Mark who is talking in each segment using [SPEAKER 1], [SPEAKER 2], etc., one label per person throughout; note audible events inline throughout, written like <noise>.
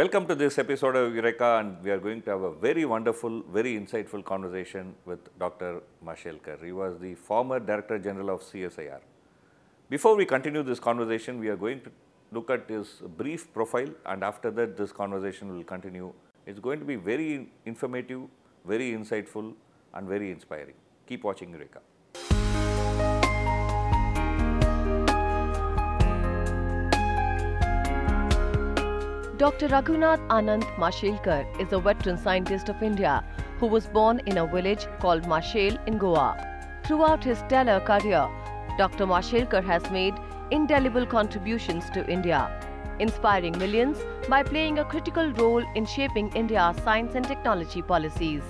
[SPEAKER 1] Welcome to this episode of Eureka and we are going to have a very wonderful, very insightful conversation with Dr. Mashelkar. He was the former Director General of CSIR. Before we continue this conversation, we are going to look at his brief profile and after that this conversation will continue. It's going to be very informative, very insightful and very inspiring. Keep watching Eureka.
[SPEAKER 2] Dr. Raghunath Anand Mashelkar is a veteran scientist of India who was born in a village called Mashel in Goa. Throughout his stellar career, Dr. Mashelkar has made indelible contributions to India, inspiring millions by playing a critical role in shaping India's science and technology policies.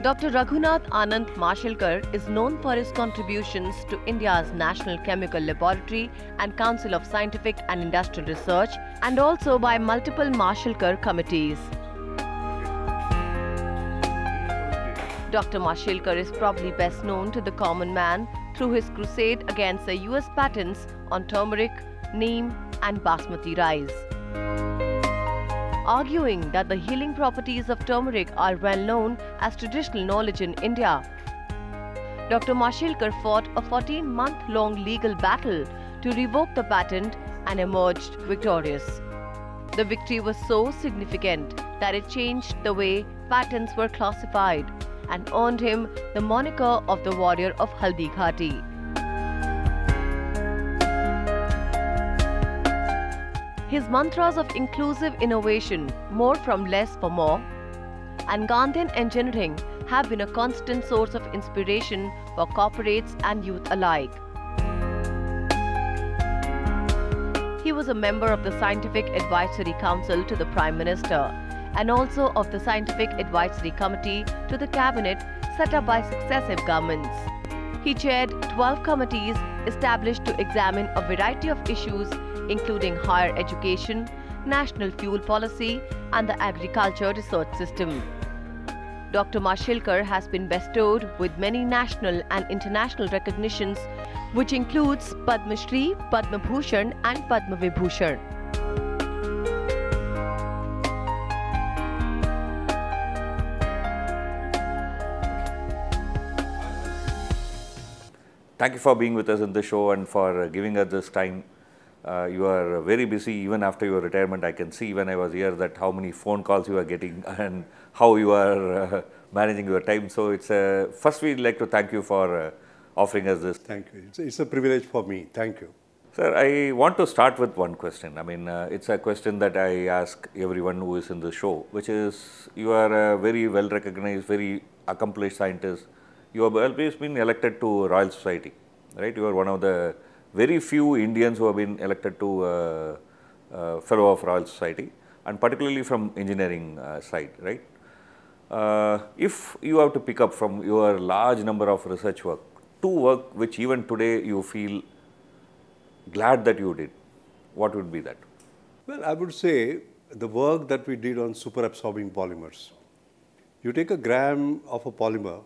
[SPEAKER 2] Dr. Raghunath Anand Marshalkar is known for his contributions to India's National Chemical Laboratory and Council of Scientific and Industrial Research and also by multiple Marshalkar committees. Dr. Marshalkar is probably best known to the common man through his crusade against the US patents on turmeric, neem and basmati rice arguing that the healing properties of turmeric are well known as traditional knowledge in India. Dr. Mashilkar fought a 14 month long legal battle to revoke the patent and emerged victorious. The victory was so significant that it changed the way patents were classified and earned him the moniker of the warrior of Haldi Ghati. His mantras of inclusive innovation, more from less for more, and Gandhian engineering have been a constant source of inspiration for corporates and youth alike. He was a member of the Scientific Advisory Council to the Prime Minister and also of the Scientific Advisory Committee to the Cabinet set up by successive governments. He chaired 12 committees established to examine a variety of issues including higher education, national fuel policy, and the agriculture research system. Dr. Mashilkar has been bestowed with many national and international recognitions, which includes Padma Shri, Padma Bhushan, and Padma Vibhushan.
[SPEAKER 1] Thank you for being with us in the show and for uh, giving us this time uh, you are very busy even after your retirement. I can see when I was here that how many phone calls you are getting <laughs> and how you are uh, managing your time. So it's a, uh, first we'd like to thank you for uh, offering us this. Thank you. It's, it's, a privilege for me. Thank you. Sir, I want to start with one question. I mean, uh, it's a question that I ask everyone who is in the show, which is you are a very well recognized, very accomplished scientist. You have always been elected to Royal Society, right? You are one of the very few Indians who have been elected to uh, uh, Fellow of Royal Society and particularly from engineering uh, side, right? Uh, if you have to pick up from your large number of research work, two work which even today you feel glad that you did, what would be that?
[SPEAKER 3] Well, I would say the work that we did on superabsorbing polymers. You take a gram of a polymer,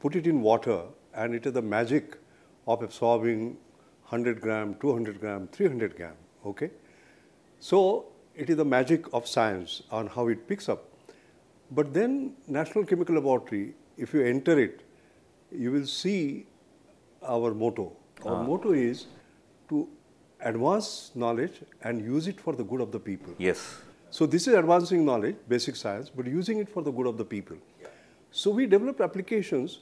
[SPEAKER 3] put it in water, and it is the magic of absorbing 100 gram, 200 gram, 300 gram, okay? So it is the magic of science on how it picks up. But then National Chemical Laboratory, if you enter it, you will see our motto. Ah. Our ah. motto is to advance knowledge and use it for the good of the people. Yes. So this is advancing knowledge, basic science, but using it for the good of the people. So we developed applications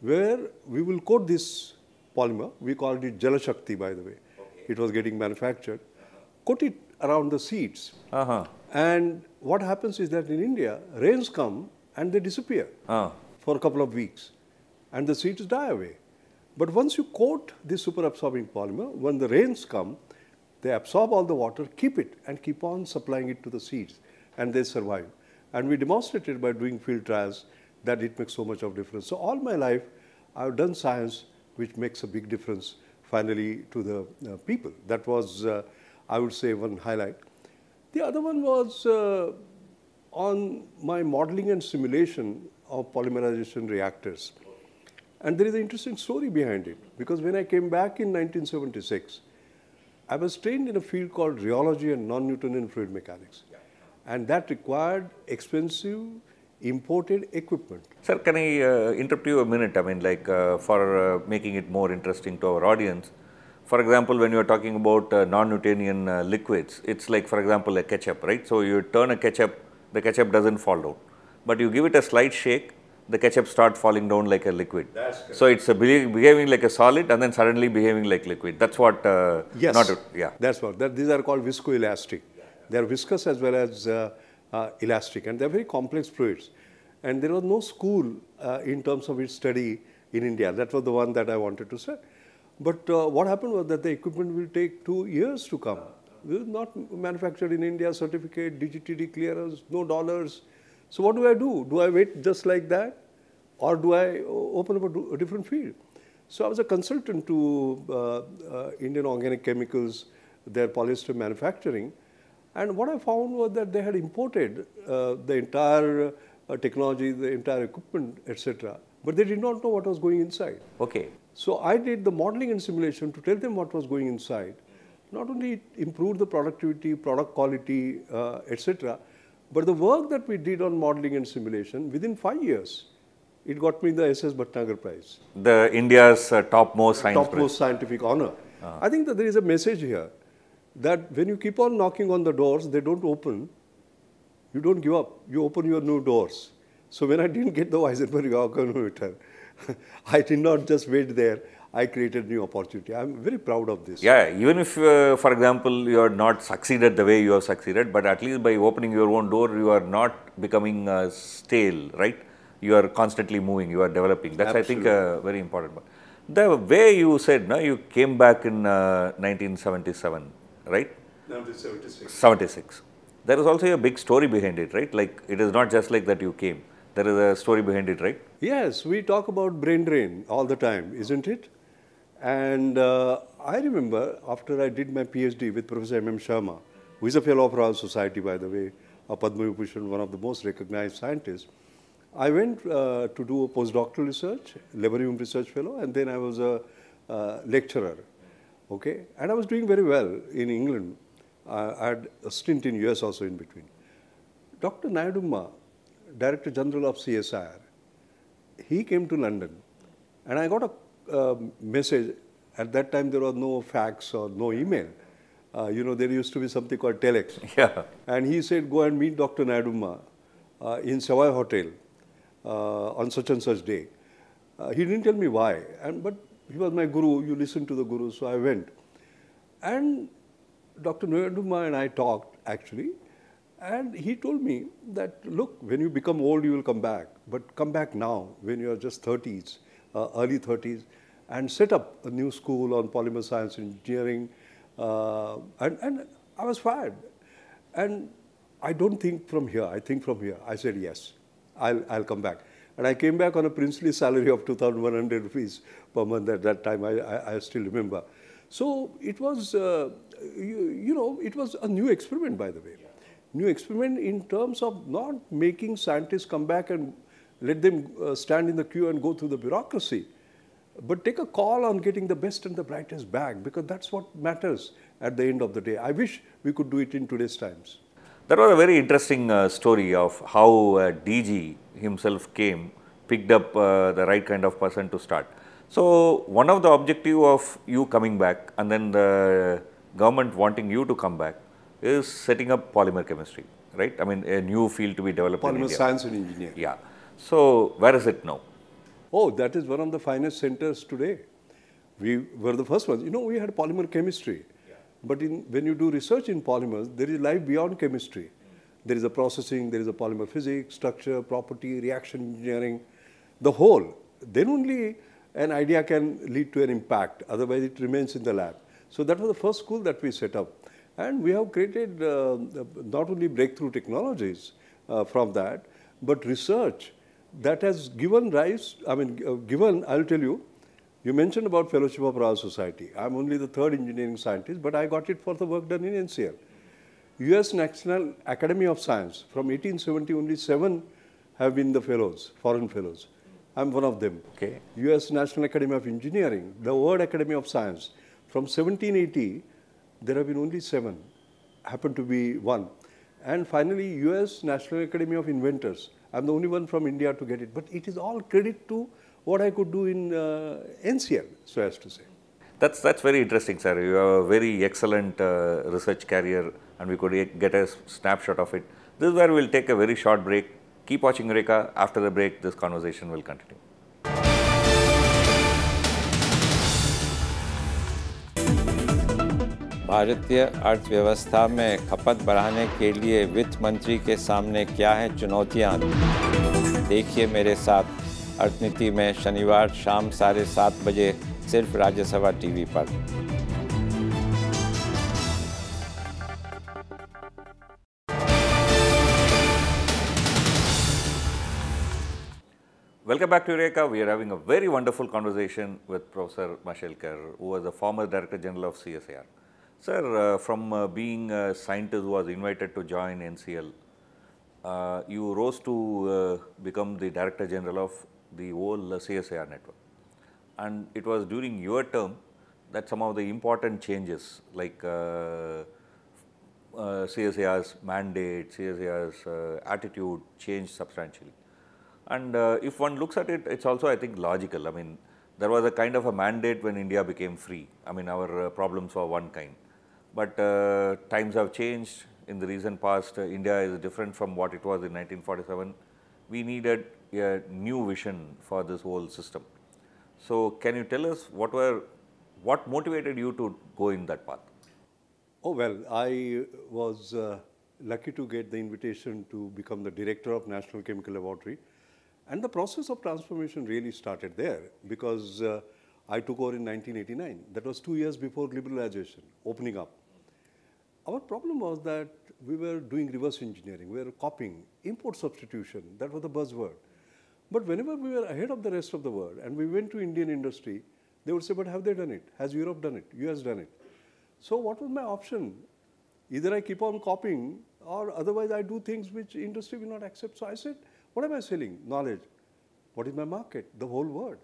[SPEAKER 3] where we will code this polymer. We called it Jalashakti, by the way. Okay. It was getting manufactured. Coat it around the seeds, Uh -huh. And what happens is that in India, rains come and they disappear uh. for a couple of weeks. And the seeds die away. But once you coat this super absorbing polymer, when the rains come, they absorb all the water, keep it, and keep on supplying it to the seeds. And they survive. And we demonstrated by doing field trials that it makes so much of difference. So all my life, I've done science which makes a big difference finally to the uh, people. That was, uh, I would say, one highlight. The other one was uh, on my modeling and simulation of polymerization reactors. And there is an interesting story behind it because when I came back in 1976, I was trained in a field called rheology and non-Newtonian fluid mechanics. And that required expensive imported equipment.
[SPEAKER 1] Sir, can I uh, interrupt you a minute? I mean, like uh, for uh, making it more interesting to our audience. For example, when you are talking about uh, non-Newtonian uh, liquids, it's like, for example, a ketchup, right? So you turn a ketchup, the ketchup doesn't fall out, but you give it a slight shake, the ketchup starts falling down like a liquid. So it's behaving like a solid and then suddenly behaving like liquid. That's what. Uh, yes. Not, yeah.
[SPEAKER 3] That's what. That, these are called viscoelastic. They are viscous as well as uh, elastic and they are very complex fluids. And there was no school uh, in terms of its study in India. That was the one that I wanted to study. But uh, what happened was that the equipment will take two years to come. It was not manufactured in India, certificate, DGTD clearance, no dollars. So what do I do? Do I wait just like that? Or do I open up a, a different field? So I was a consultant to uh, uh, Indian Organic Chemicals, their polyester manufacturing. And what I found was that they had imported uh, the entire uh, technology, the entire equipment, etc. But they did not know what was going inside. Okay. So I did the modeling and simulation to tell them what was going inside. Not only improved the productivity, product quality, uh, etc., but the work that we did on modeling and simulation within five years, it got me the S.S. Bhatnagar Prize.
[SPEAKER 1] The India's uh, topmost science Topmost
[SPEAKER 3] scientific honor. Uh -huh. I think that there is a message here that when you keep on knocking on the doors, they don't open, you don't give up. You open your new doors. So when I didn't get the <laughs> Weisenberg Gauguinometer, <laughs> I did not just wait there. I created new opportunity. I'm very proud of this.
[SPEAKER 1] Yeah, even if, uh, for example, you are not succeeded the way you have succeeded, but at least by opening your own door, you are not becoming uh, stale, right? You are constantly moving, you are developing. That's, Absolutely. I think, uh, very important. The way you said, no, you came back in 1977, uh, right? 76. 76. There is also a big story behind it, right? Like it is not just like that you came. There is a story behind it,
[SPEAKER 3] right? Yes, we talk about brain drain all the time, isn't it? And uh, I remember after I did my PhD with Professor M.M. Sharma, who is a fellow of Royal Society, by the way, a Padma Vibhushan, one of the most recognized scientists, I went uh, to do a postdoctoral research, laborium research fellow, and then I was a uh, lecturer Okay? And I was doing very well in England. I had a stint in US also in between. Dr. Nayadumma, Director General of CSIR, he came to London and I got a message. At that time, there was no fax or no email. Uh, you know, there used to be something called telex. <laughs> Yeah. And he said, go and meet Dr. Nayadumma uh, in Savoy Hotel uh, on such and such day. Uh, he didn't tell me why, and, but he was my guru, you listen to the guru, so I went. And Dr. Noyanduma and I talked actually, and he told me that, look, when you become old, you will come back, but come back now when you are just 30s, uh, early 30s, and set up a new school on polymer science engineering. Uh, and, and I was fired. And I don't think from here, I think from here. I said, yes, I'll, I'll come back. And I came back on a princely salary of 2,100 rupees per month at that time, I, I, I still remember. So it was, uh, you, you, know, it was a new experiment, by the way. New experiment in terms of not making scientists come back and let them uh, stand in the queue and go through the bureaucracy, but take a call on getting the best and the brightest back because that's what matters at the end of the day. I wish we could do it in today's times.
[SPEAKER 1] That was a very interesting uh, story of how uh, DG himself came, picked up uh, the right kind of person to start. So, one of the objective of you coming back and then the government wanting you to come back is setting up polymer
[SPEAKER 3] chemistry, right? I mean, a new field to be developed Polymer in science and engineering. Yeah. So, where is it now? Oh, that is one of the finest centers today. We were the first ones. You know, we had polymer chemistry. But in, when you do research in polymers, there is life beyond chemistry. There is a processing, there is a polymer physics, structure, property, reaction engineering, the whole. Then only an idea can lead to an impact, otherwise it remains in the lab. So that was the first school that we set up. And we have created uh, not only breakthrough technologies uh, from that, but research that has given rise, I mean, uh, given, I'll tell you, you mentioned about Fellowship of Royal Society. I'm only the third engineering scientist, but I got it for the work done in NCL. US National Academy of Science, from 1870, only seven have been the fellows, foreign fellows. I'm one of them. Okay. US National Academy of Engineering, the World Academy of Science. From 1780, there have been only seven, happened to be one. And finally, US National Academy of Inventors. I'm the only one from India to get it. But it is all credit to what I could do in uh, NCL, so as to say. That's, that's
[SPEAKER 1] very interesting, sir. You have a very excellent uh, research career and we could get a snapshot of it. This is where we'll take a very short break. Keep watching Eureka. After the break, this conversation will continue. भारतीय अर्थव्यवस्था में खपत बढ़ाने के लिए वित्त मंत्री के सामने क्या है चुनौतियां देखिए मेरे साथ अर्थनीति में शनिवार शाम साढ़े सात बजे सिर्फ राज्यसभा टीवी पर Welcome back to Eureka. We are having a very wonderful conversation with Professor Mashelkar, who was the former Director General of CSIR. Sir, uh, from uh, being a scientist who was invited to join NCL, uh, you rose to uh, become the Director General of the whole uh, CSIR network. And it was during your term that some of the important changes like uh, uh, CSIR's mandate, CSIR's uh, attitude changed substantially. And uh, if one looks at it, it's also I think logical. I mean, there was a kind of a mandate when India became free. I mean, our uh, problems were one kind. But uh, times have changed. In the recent past, India is different from what it was in 1947. We needed a new vision for this whole system. So, can you tell us what were what motivated you to go in that path?
[SPEAKER 3] Oh well, I was uh, lucky to get the invitation to become the director of National Chemical Laboratory, and the process of transformation really started there because uh, I took over in 1989. That was two years before liberalization, opening up. Our problem was that we were doing reverse engineering, we were copying, import substitution, that was the buzzword. But whenever we were ahead of the rest of the world and we went to Indian industry, they would say, but have they done it? Has Europe done it? US done it? So what was my option? Either I keep on copying or otherwise I do things which industry will not accept. So I said, what am I selling? Knowledge. What is my market? The whole world.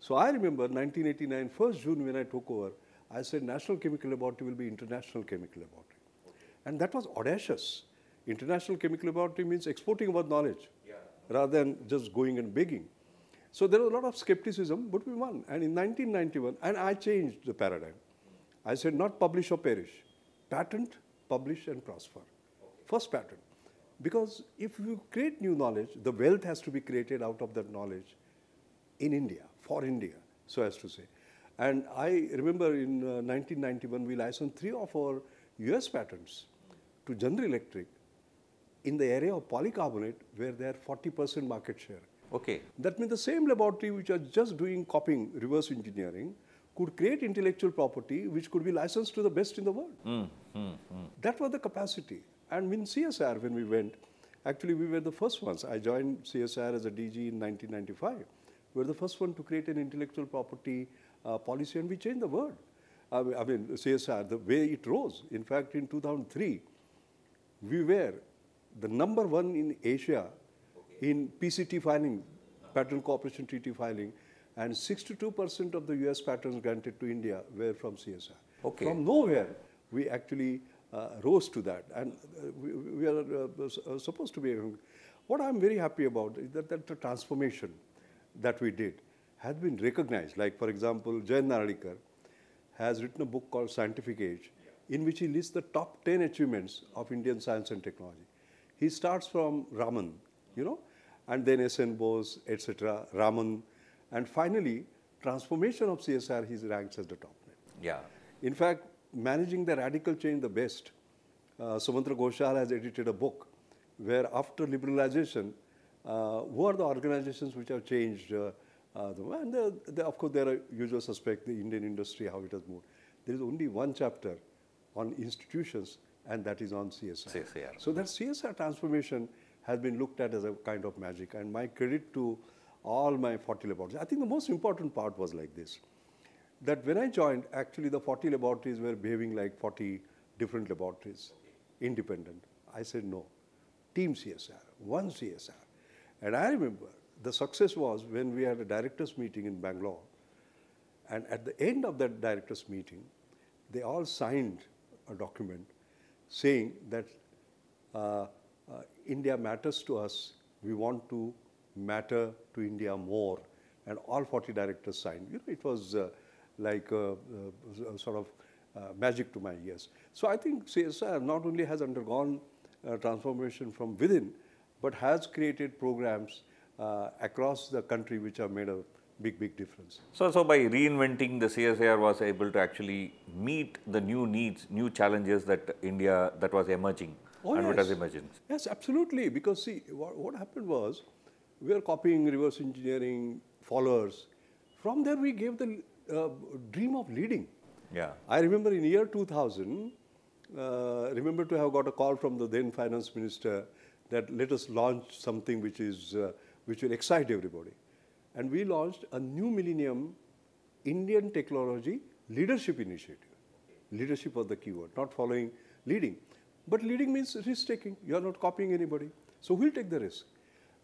[SPEAKER 3] So I remember 1989, 1st June when I took over, I said national chemical laboratory will be international chemical laboratory. And that was audacious. International chemical laboratory means exporting about knowledge rather than just going and begging. So there was a lot of skepticism, but we won. And in 1991, and I changed the paradigm. I said, not publish or perish. Patent, publish and prosper. First patent. Because if you create new knowledge, the wealth has to be created out of that knowledge in India, for India, so as to say. And I remember in uh, 1991, we licensed three of our US patents to General Electric in the area of polycarbonate where they are 40% market share. Okay. That means the same laboratory which are just doing copying, reverse engineering, could create intellectual property which could be licensed to the best in the world.
[SPEAKER 1] Mm, mm, mm.
[SPEAKER 3] That was the capacity. And in CSR, when we went, actually we were the first ones. I joined CSR as a DG in 1995. We were the first one to create an intellectual property uh, policy and we changed the world. I mean, CSR, the way it rose. In fact, in 2003, we were the number one in Asia okay. in PCT filing, Patent Cooperation Treaty filing, and 62% of the US patents granted to India were from CSR. Okay. From nowhere, we actually uh, rose to that, and uh, we, we, are uh, uh, supposed to be. What I'm very happy about is that, that the transformation that we did has been recognized. Like, for example, Jay Naradikar has written a book called Scientific Age, in which he lists the top 10 achievements of Indian science and technology. He starts from Raman, you know, and then SN Bose, etc., Raman, and finally, transformation of CSR, he ranks as the top name. Yeah. In fact, managing the radical change the best, uh, Sumantra Ghoshal has edited a book where after liberalization, uh, who are the organizations which have changed? Uh, uh, and the, the, of course, there are usual suspects, the Indian industry, how it has moved. There is only one chapter on institutions and that is on CSR. CSR. So that CSR transformation has been looked at as a kind of magic, and my credit to all my 40 laboratories. I think the most important part was like this, that when I joined, actually the 40 laboratories were behaving like 40 different laboratories, independent. I said, no, team CSR, one CSR. And I remember the success was when we had a directors meeting in Bangalore, and at the end of that directors meeting, they all signed a document saying that uh, uh, India matters to us. We want to matter to India more. And all 40 directors signed. You know, it was uh, like a, uh, a uh, sort of uh, magic to my ears. So I think CSR not only has undergone transformation from within, but has created programs across the country which are made of big, big difference.
[SPEAKER 1] So, so by reinventing the CSIR was able to actually meet the new needs, new challenges that India that was emerging oh, and yes. what has emerged.
[SPEAKER 3] Yes, absolutely. Because see, what, what happened was we are copying reverse engineering followers. From there, we gave the uh, dream of leading. Yeah. I remember in year 2000, uh, remember to have got a call from the then finance minister that let us launch something which is uh, which will excite everybody. And we launched a new millennium Indian technology leadership initiative. Leadership was the keyword, not following leading. But leading means risk taking. You are not copying anybody. So we will take the risk?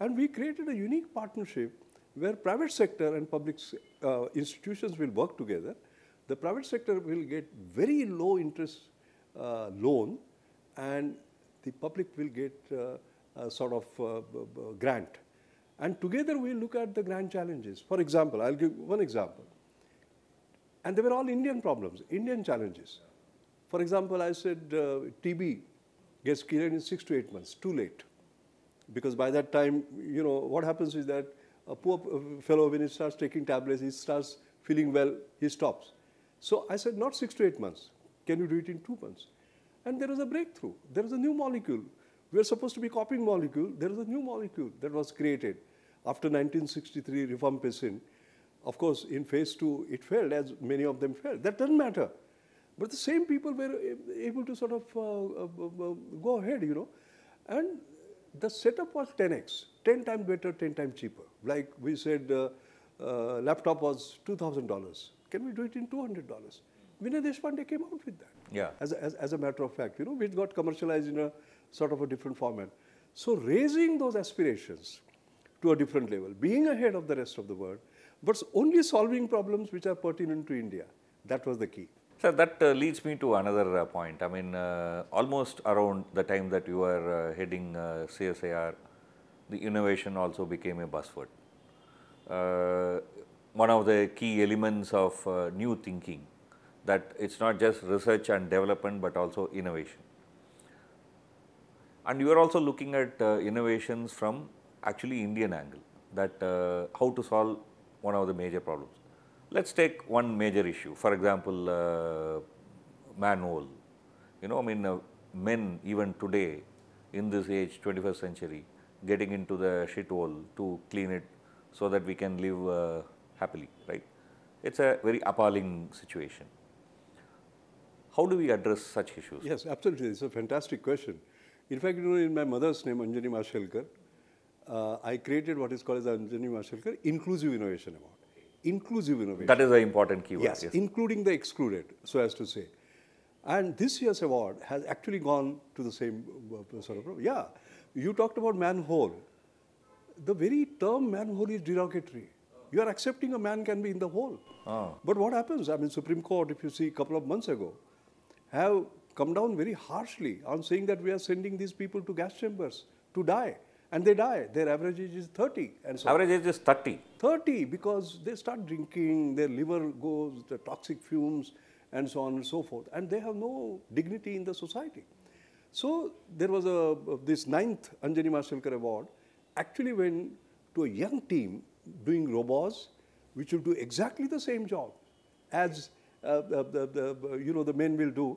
[SPEAKER 3] And we created a unique partnership where private sector and public uh, institutions will work together. The private sector will get very low interest uh, loan and the public will get uh, a sort of uh, grant. And together we look at the grand challenges. For example, I'll give one example. And they were all Indian problems, Indian challenges. For example, I said uh, TB gets cured in six to eight months, too late. Because by that time, you know, what happens is that a poor uh, fellow, when he starts taking tablets, he starts feeling well, he stops. So I said, not six to eight months. Can you do it in two months? And there was a breakthrough. There was a new molecule we are supposed to be copying molecule. There is a new molecule that was created after 1963 rifampicin. Of course, in phase two, it failed, as many of them failed. That doesn't matter. But the same people were able to sort of uh, uh, uh, go ahead, you know. And the setup was 10x, 10 times better, 10 times cheaper. Like we said, uh, uh, laptop was $2,000. Can we do it in $200? Vinay Deshpande came out with that. Yeah. As a, as, as a matter of fact, you know, it got commercialized in a sort of a different format. So raising those aspirations to a different level, being ahead of the rest of the world, but only solving problems which are pertinent to India. That was the key.
[SPEAKER 1] Sir, that uh, leads me to another uh, point. I mean, uh, almost around the time that you were uh, heading uh, CSIR, the innovation also became a buzzword. Uh, one of the key elements of new thinking, that it's not just research and development, but also innovation. And you are also looking at uh, innovations from actually Indian angle that uh, how to solve one of the major problems. Let's take one major issue, for example, uh, manhole. You know, I mean, uh, men even today in this age, 21st century, getting into the shit hole to clean it so that we can live uh, happily, right? It's a very appalling situation.
[SPEAKER 3] How do we address such issues? Yes, absolutely. It's a fantastic question. In fact, you know, in my mother's name, Anjani Marshalkar, uh, I created what is called as Anjani Marshalkar Inclusive Innovation Award. Inclusive innovation. That is an important keyword. Yes, yes, including the excluded, so as to say. And this year's award has actually gone to the same uh, sort of Yeah, you talked about manhole. The very term manhole is derogatory. You are accepting a man can be in the hole. Oh. But what happens? I mean, Supreme Court, if you see a couple of months ago, have come down very harshly on saying that we are sending these people to gas chambers to die. And they die. Their average age is 30. And so
[SPEAKER 1] average age is 30.
[SPEAKER 3] 30 because they start drinking, their liver goes, the toxic fumes, and so on and so forth. And they have no dignity in the society. So there was a, this ninth Anjani Mashalkar Award actually went to a young team doing robots, which will do exactly the same job as uh, the, the, the, you know, the men will do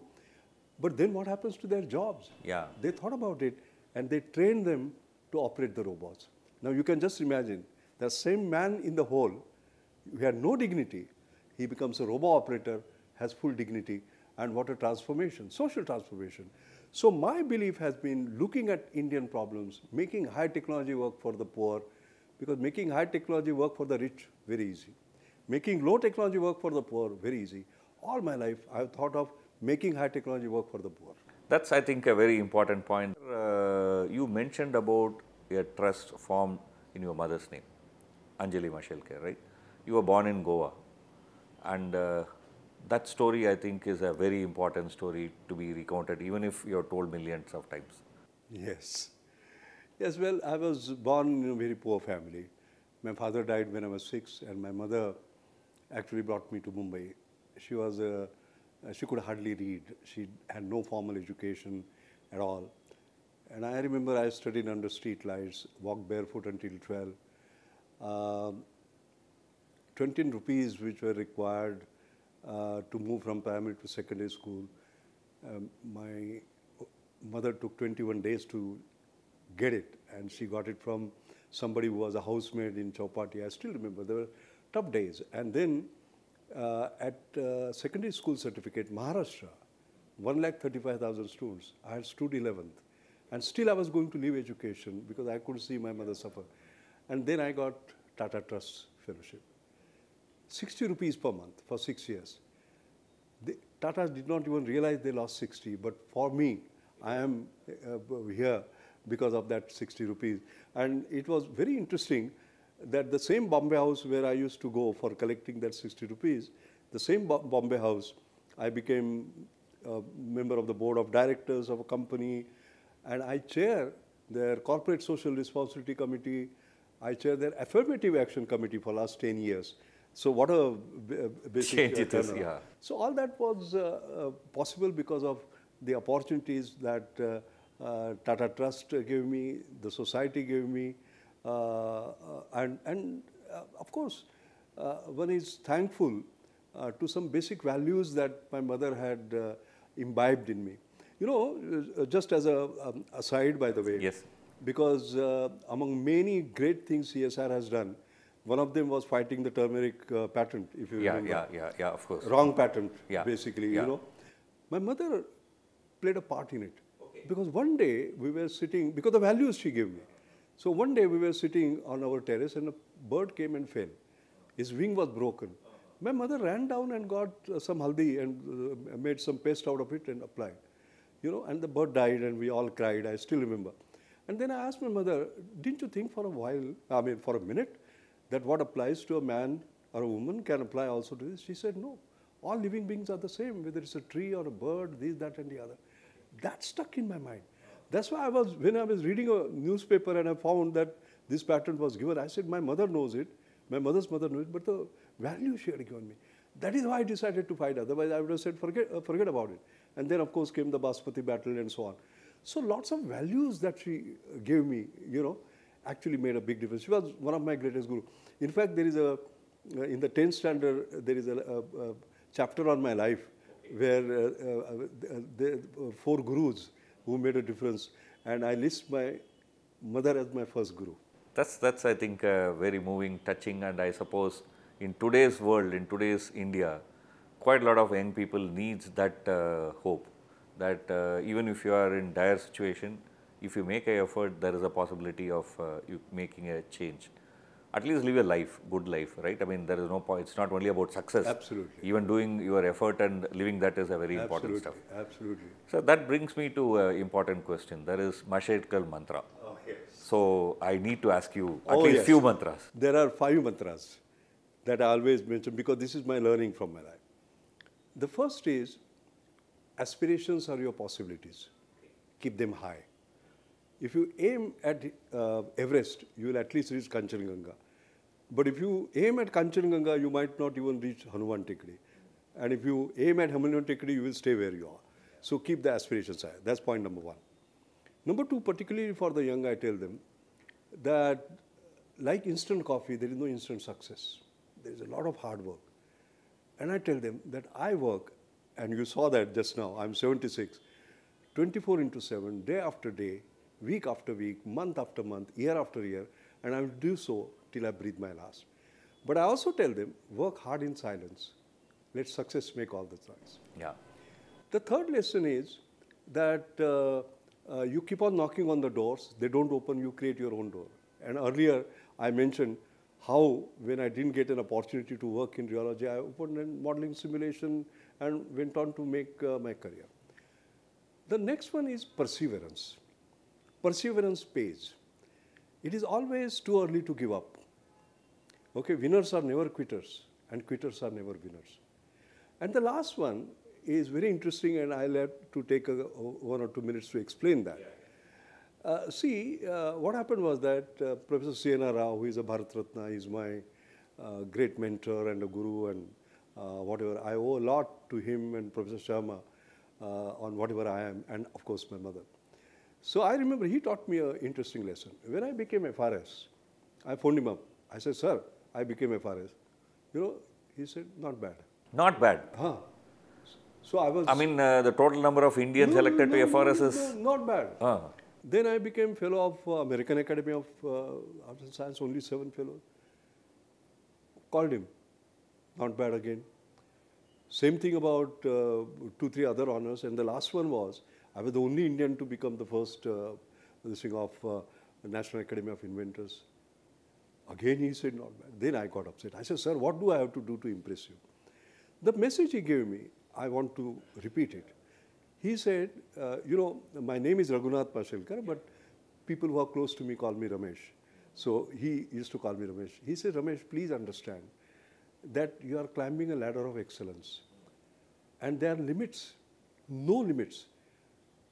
[SPEAKER 3] but then what happens to their jobs? Yeah. They thought about it and they trained them to operate the robots. Now you can just imagine the same man in the hole who had no dignity, he becomes a robot operator, has full dignity, and what a transformation, social transformation. So my belief has been looking at Indian problems, making high technology work for the poor, because making high technology work for the rich, very easy. Making low technology work for the poor, very easy. All my life, I've thought of making high technology work for the poor.
[SPEAKER 1] That's, I think, a very important point. Uh, you mentioned about a trust formed in your mother's name, Anjali Mashelke, right? You were born in Goa. And uh, that story, I think, is a very important story to be recounted, even if you are told millions of times.
[SPEAKER 3] Yes. Yes, well, I was born in a very poor family. My father died when I was six, and my mother actually brought me to Mumbai. She was a uh, she could hardly read. She had no formal education at all. And I remember I studied under street lights, walked barefoot until 12. Um, 20 rupees which were required uh, to move from primary to secondary school. Um, my mother took 21 days to get it and she got it from somebody who was a housemaid in Chowpatty. I still remember there were tough days. And then uh, at uh, secondary school certificate, Maharashtra, 1,35,000 students. I had stood 11th. And still I was going to leave education because I couldn't see my mother suffer. And then I got Tata Trust Fellowship. 60 rupees per month for six years. The, Tata did not even realize they lost 60, but for me, I am uh, here because of that 60 rupees. And it was very interesting that the same Bombay house where I used to go for collecting that 60 rupees, the same Bombay house, I became a member of the board of directors of a company, and I chair their corporate social responsibility committee. I chair their affirmative action committee for last 10 years. So what a basic Change yeah. So all that was uh, uh, possible because of the opportunities that uh, uh, Tata Trust gave me, the society gave me, uh, and, and uh, of course, uh, one is thankful to some basic values that my mother had imbibed in me. You know, just as a um, aside, by the way, yes. because among many great things CSR has done, one of them was fighting the turmeric uh, patent, if you yeah, remember. Yeah, yeah, yeah, of course. Wrong patent, yeah. basically, yeah. you know. My mother played a part in it. Okay. Because one day we were sitting, because the values she gave me. So one day we were sitting on our terrace and a bird came and fell. His wing was broken. My mother ran down and got uh, some haldi and uh, made some paste out of it and applied. You know, and the bird died and we all cried, I still remember. And then I asked my mother, didn't you think for a while, I mean for a minute, that what applies to a man or a woman can apply also to this? She said, no. All living beings are the same, whether it's a tree or a bird, this, that and the other. That stuck in my mind. That's why I was, when I was reading a newspaper and I found that this patent was given, I said, my mother knows it, my mother's mother knows it, but the value she had given me. That is why I decided to fight. Otherwise, I would have said, forget, uh, forget about it. And then, of course, came the Basmati battle and so on. So lots of values that she uh, gave me, you know, actually made a big difference. She was one of my greatest guru. In fact, there is a, uh, in the 10th standard, there is a, a, a chapter on my life where uh, uh, uh the, uh, four gurus who made a difference. And I list my mother as my first guru.
[SPEAKER 1] That's, that's I think, uh, very moving, touching, and I suppose in today's world, in today's India, quite a lot of young people needs that uh, hope that uh, even if you are in dire situation, if you make an effort, there is a possibility of uh, making a change at least live a life, good life, right? I mean, there is no point. It's not only about success. Absolutely. Even doing your effort and living that is a very Absolutely. important stuff. Absolutely. So that brings me to an important question. There is Mashaikal mantra. Oh, yes. So I need to ask you at oh, least yes. few mantras.
[SPEAKER 3] There are five mantras that I always mention because this is my learning from my life. The first is aspirations are your possibilities. Keep them high. If you aim at uh, Everest, you will at least reach Kanchenjunga, But if you aim at Kanchenjunga, you might not even reach Hanuman Tikri. And if you aim at Hanuman Tikri, you will stay where you are. So keep the aspirations high. That's point number one. Number two, particularly for the young, I tell them that like instant coffee, there is no instant success. There is a lot of hard work. And I tell them that I work, and you saw that just now, I'm 76, 24 into 7, day after day, week after week, month after month, year after year, and I will do so till I breathe my last. But I also tell them, work hard in silence. Let success make all the noise. Yeah. The third lesson is that uh, uh, you keep on knocking on the doors. They don't open. You create your own door. And earlier I mentioned how when I didn't get an opportunity to work in rheology, I opened a modeling simulation and went on to make uh, my career. The next one is perseverance perseverance pays. It is always too early to give up. Okay, winners are never quitters, and quitters are never winners. And the last one is very interesting, and I'll have to take a, one or two minutes to explain that. Yeah. Uh, see, uh, what happened was that uh, Professor C.N.R. Rao, who is a Bharat Ratna, is my uh, great mentor and a guru and uh, whatever. I owe a lot to him and Professor Sharma uh, on whatever I am, and of course my mother. So I remember he taught me an interesting lesson. When I became FRS, I phoned him up. I said, sir, I became FRS. You know, he said, not bad.
[SPEAKER 1] Not bad? Huh.
[SPEAKER 3] So I was... I mean,
[SPEAKER 1] uh, the total number of Indians no, elected no, to FRS no, is... not bad. Huh.
[SPEAKER 3] Then I became fellow of uh, American Academy of uh, Arts and Science, only seven fellows. Called him. Not bad again. Same thing about uh, two, three other honors. And the last one was, I was the only Indian to become the first uh, this thing of uh, National Academy of Inventors. Again, he said, not bad. Then I got upset. I said, sir, what do I have to do to impress you? The message he gave me, I want to repeat it. He said, uh, you know, my name is Raghunath Pashelkar, but people who are close to me call me Ramesh. So he used to call me Ramesh. He said, Ramesh, please understand that you are climbing a ladder of excellence. And there are limits, no limits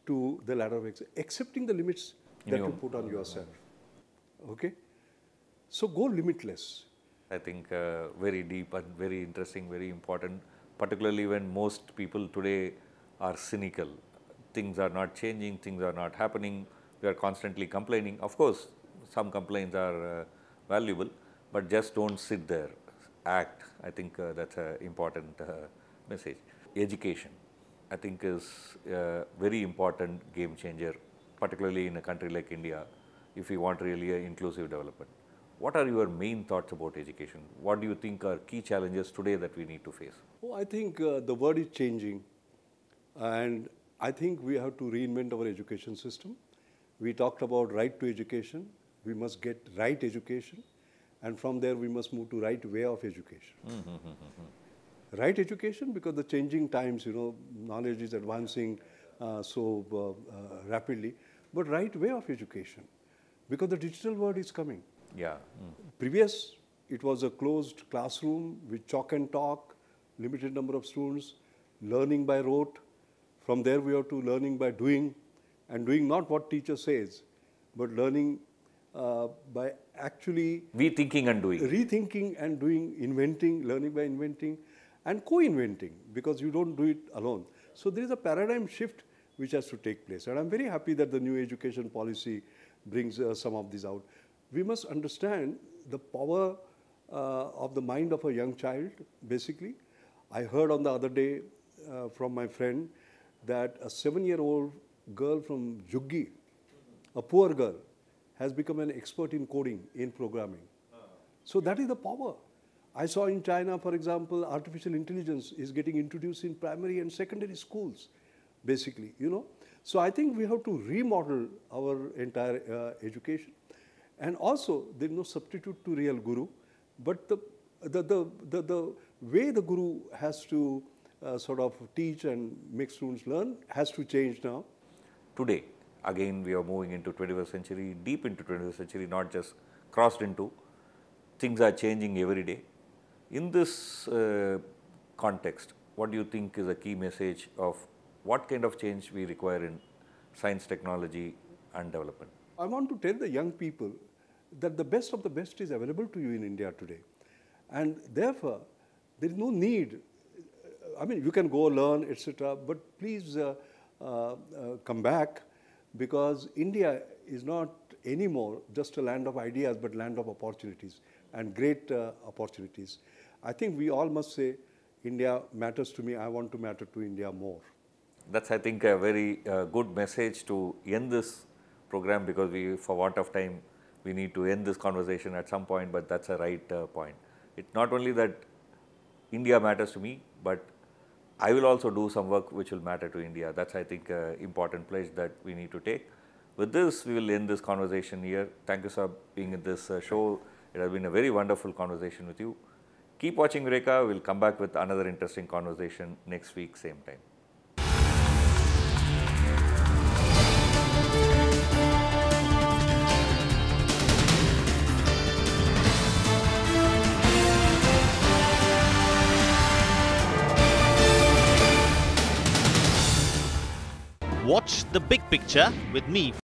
[SPEAKER 3] to the ladder of excess, accepting the limits that you put on yourself. Okay? So go limitless. I
[SPEAKER 1] think uh, very deep and very interesting, very important, particularly when most people today are cynical. Things are not changing, things are not happening, we are constantly complaining. Of course, some complaints are uh, valuable, but just don't sit there, act. I think uh, that's an important uh, message. Education. I think is a very important game changer, particularly in a country like India, if we want really an inclusive development. What are your main thoughts about education? What do you think are key challenges today that we need to face?
[SPEAKER 3] Well, I think uh, the world is changing, and I think we have to reinvent our education system. We talked about right to education. We must get right education, and from there we must move to right way of education.
[SPEAKER 1] Mm -hmm
[SPEAKER 3] right education because the changing times, you know, knowledge is advancing uh, so uh, uh rapidly, but right way of education because the digital world is coming. Yeah. Mm. Previous, it was a closed classroom with chalk and talk, limited number of students, learning by rote. From there, we are to learning by doing, and doing not what teacher says, but learning uh, by actually rethinking and doing, rethinking and doing, inventing, learning by inventing, and co-inventing because you don't do it alone. So there is a paradigm shift which has to take place. And I'm very happy that the new education policy brings uh, some of these out. We must understand the power uh, of the mind of a young child, basically. I heard on the other day uh, from my friend that a seven-year-old girl from Juggi, a poor girl, has become an expert in coding, in programming. So that is the power. I saw in China, for example, artificial intelligence is getting introduced in primary and secondary schools, basically, you know. So I think we have to remodel our entire uh, education. And also, there is no substitute to real guru, but the, the, the, the, the way the guru has to uh, sort of teach and make students learn has to change now.
[SPEAKER 1] Today, again, we are moving into 21st century, deep into 21st century, not just crossed into. Things are changing every day in this uh, context, what do you think is a key message of what kind of change we require in science, technology and development?
[SPEAKER 3] I want to tell the young people that the best of the best is available to you in India today. And therefore, there is no need, I mean, you can go learn, etc., but please uh, uh, uh, come back because India is not anymore just a land of ideas, but land of opportunities and great uh, opportunities. I think we all must say, India matters to me, I want to matter to India more.
[SPEAKER 1] That's, I think, a very uh, good message to end this program because we, for want of time, we need to end this conversation at some point, but that's a right uh, point. It's not only that India matters to me, but I will also do some work which will matter to India. That's, I think, an important place that we need to take. With this, we will end this conversation here. Thank you, sir, being in this uh, show. It has been a very wonderful conversation with you. Keep watching Reka. We'll come back with another interesting conversation next week, same time. Watch the big picture with me.